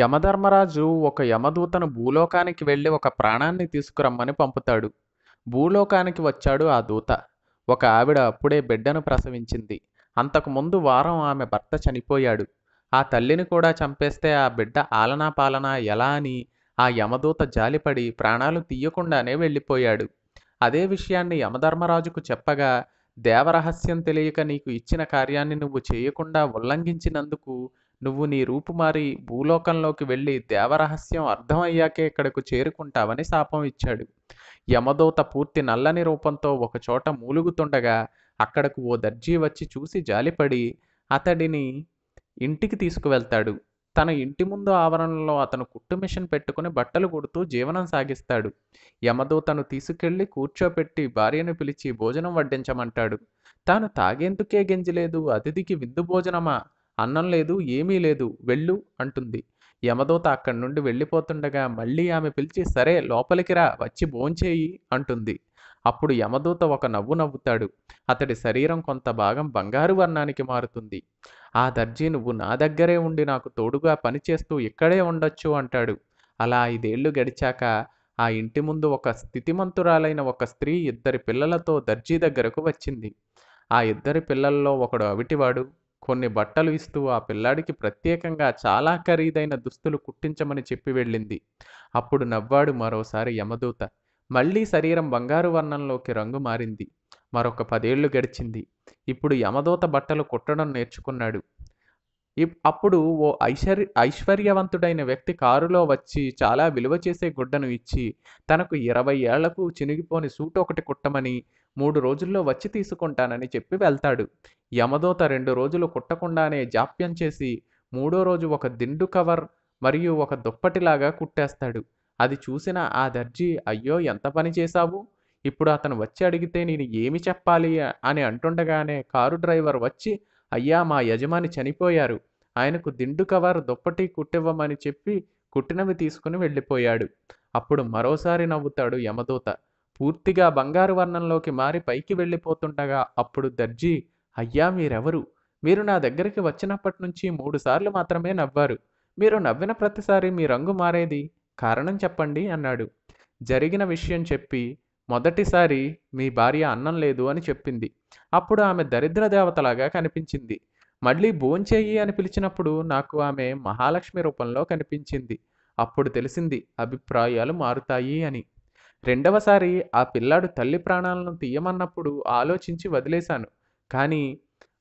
యమధర్మరాజు ఒక యమదూతను భూలోకానికి వెళ్ళి ఒక ప్రాణాన్ని తీసుకురమ్మని పంపుతాడు భూలోకానికి వచ్చాడు ఆ దూత ఒక ఆవిడ అప్పుడే బిడ్డను ప్రసవించింది అంతకుముందు వారం ఆమె భర్త చనిపోయాడు ఆ తల్లిని కూడా చంపేస్తే ఆ బిడ్డ ఆలనా పాలనా ఎలా అని ఆ యమదూత జాలిపడి ప్రాణాలు తీయకుండానే వెళ్ళిపోయాడు అదే విషయాన్ని యమధర్మరాజుకు చెప్పగా దేవరహస్యం తెలియక నీకు ఇచ్చిన కార్యాన్ని నువ్వు చేయకుండా ఉల్లంఘించినందుకు నువ్వు నీ రూపు మారి భూలోకంలోకి వెళ్ళి దేవరహస్యం అర్థమయ్యాకే ఇక్కడకు చేరుకుంటావని శాపం ఇచ్చాడు యమదోత పూర్తి నల్లని రూపంతో ఒకచోట మూలుగుతుండగా అక్కడకు ఓ దర్జీ వచ్చి చూసి జాలిపడి అతడిని ఇంటికి తీసుకువెళ్తాడు తన ఇంటి ముందు ఆవరణలో అతను కుట్టు మిషన్ పెట్టుకుని బట్టలు కుడుతూ జీవనం సాగిస్తాడు యమదూతను తీసుకెళ్లి కూర్చోపెట్టి భార్యను పిలిచి భోజనం వడ్డించమంటాడు తాను తాగేందుకే గెంజిలేదు అతిథికి విందు భోజనమా అన్నం లేదు ఏమీ లేదు వెళ్ళు అంటుంది యమదూత అక్కడి నుండి వెళ్ళిపోతుండగా మళ్ళీ ఆమె పిలిచి సరే లోపలికి రా వచ్చి భోంచేయి అంటుంది అప్పుడు యమదూత ఒక నవ్వు నవ్వుతాడు అతడి శరీరం కొంత భాగం బంగారు వర్ణానికి మారుతుంది ఆ దర్జీ నువ్వు నా దగ్గరే ఉండి నాకు తోడుగా పనిచేస్తూ ఇక్కడే ఉండొచ్చు అంటాడు అలా ఐదేళ్లు గడిచాక ఆ ఇంటి ముందు ఒక స్థితిమంతురాలైన ఒక స్త్రీ ఇద్దరి పిల్లలతో దర్జీ దగ్గరకు వచ్చింది ఆ ఇద్దరి పిల్లల్లో ఒకడు అవిటివాడు కొన్ని బట్టలు ఇస్తూ ఆ పిల్లాడికి ప్రత్యేకంగా చాలా ఖరీదైన దుస్తులు కుట్టించమని చెప్పి వెళ్ళింది అప్పుడు నవ్వాడు మరోసారి యమదూత మళ్లీ శరీరం బంగారు వర్ణంలోకి రంగు మారింది మరొక పదేళ్లు గడిచింది ఇప్పుడు యమదూత బట్టలు కుట్టడం నేర్చుకున్నాడు అప్పుడు ఓ ఐశ్వర్య ఐశ్వర్యవంతుడైన వ్యక్తి కారులో వచ్చి చాలా విలువ చేసే గుడ్డను ఇచ్చి తనకు ఇరవై ఏళ్లకు చినిగిపోని సూట్ ఒకటి కుట్టమని మూడు రోజుల్లో వచ్చి తీసుకుంటానని చెప్పి వెళ్తాడు యమదోత రెండు రోజులు కుట్టకుండానే జాప్యం చేసి మూడో రోజు ఒక దిండు కవర్ మరియు ఒక దుప్పటిలాగా కుట్టేస్తాడు అది చూసిన ఆ దర్జీ అయ్యో ఎంత పని చేశావు ఇప్పుడు అతను వచ్చి అడిగితే నేను ఏమి చెప్పాలి అని అంటుండగానే కారు డ్రైవర్ వచ్చి అయ్యా మా యజమాని చనిపోయారు ఆయనకు దిండు కవర్ దుప్పటి కుట్టివ్వమని చెప్పి కుట్టినవి తీసుకుని వెళ్ళిపోయాడు అప్పుడు మరోసారి నవ్వుతాడు యమదూత పూర్తిగా బంగారు వర్ణంలోకి మారి పైకి వెళ్ళిపోతుండగా అప్పుడు దర్జీ అయ్యా మీరెవరు మీరు నా దగ్గరికి వచ్చినప్పటి నుంచి మూడుసార్లు మాత్రమే నవ్వారు మీరు నవ్విన ప్రతిసారి మీ రంగు మారేది కారణం చెప్పండి అన్నాడు జరిగిన విషయం చెప్పి మొదటిసారి మీ భార్య అన్నం లేదు అని చెప్పింది అప్పుడు ఆమె దరిద్ర దేవతలాగా కనిపించింది మళ్ళీ భోంచేయి అని పిలిచినప్పుడు నాకు ఆమె మహాలక్ష్మి రూపంలో కనిపించింది అప్పుడు తెలిసింది అభిప్రాయాలు మారుతాయి అని రెండవసారి ఆ పిల్లాడు తల్లి ప్రాణాలను తీయమన్నప్పుడు ఆలోచించి వదిలేశాను కానీ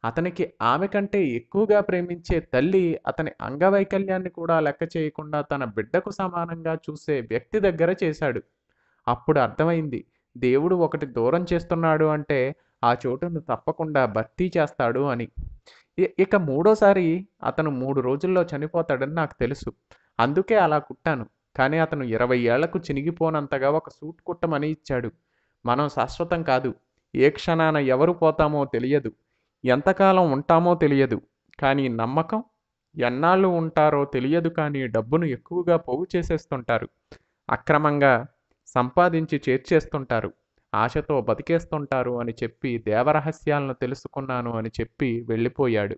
అతనికి ఆమె కంటే ఎక్కువగా ప్రేమించే తల్లి అతని అంగవైకల్యాన్ని కూడా లెక్క చేయకుండా తన బిడ్డకు సమానంగా చూసే వ్యక్తి దగ్గర చేశాడు అప్పుడు అర్థమైంది దేవుడు ఒకటి దూరం చేస్తున్నాడు అంటే ఆ చోటును తప్పకుండా భర్తీ చేస్తాడు అని ఇక మూడోసారి అతను మూడు రోజుల్లో చనిపోతాడని నాకు తెలుసు అందుకే అలా కుట్టాను కానీ అతను ఇరవై ఏళ్లకు చినిగిపోనంతగా ఒక సూట్ కుట్టమని ఇచ్చాడు మనం శాశ్వతం కాదు ఏ క్షణాన ఎవరు పోతామో తెలియదు ఎంతకాలం ఉంటామో తెలియదు కానీ నమ్మకం ఎన్నాళ్ళు ఉంటారో తెలియదు కానీ డబ్బును ఎక్కువగా పోగు చేసేస్తుంటారు అక్రమంగా సంపాదించి చేర్చేస్తుంటారు ఆశతో బతికేస్తుంటారు అని చెప్పి దేవరహస్యాలను తెలుసుకున్నాను అని చెప్పి వెళ్ళిపోయాడు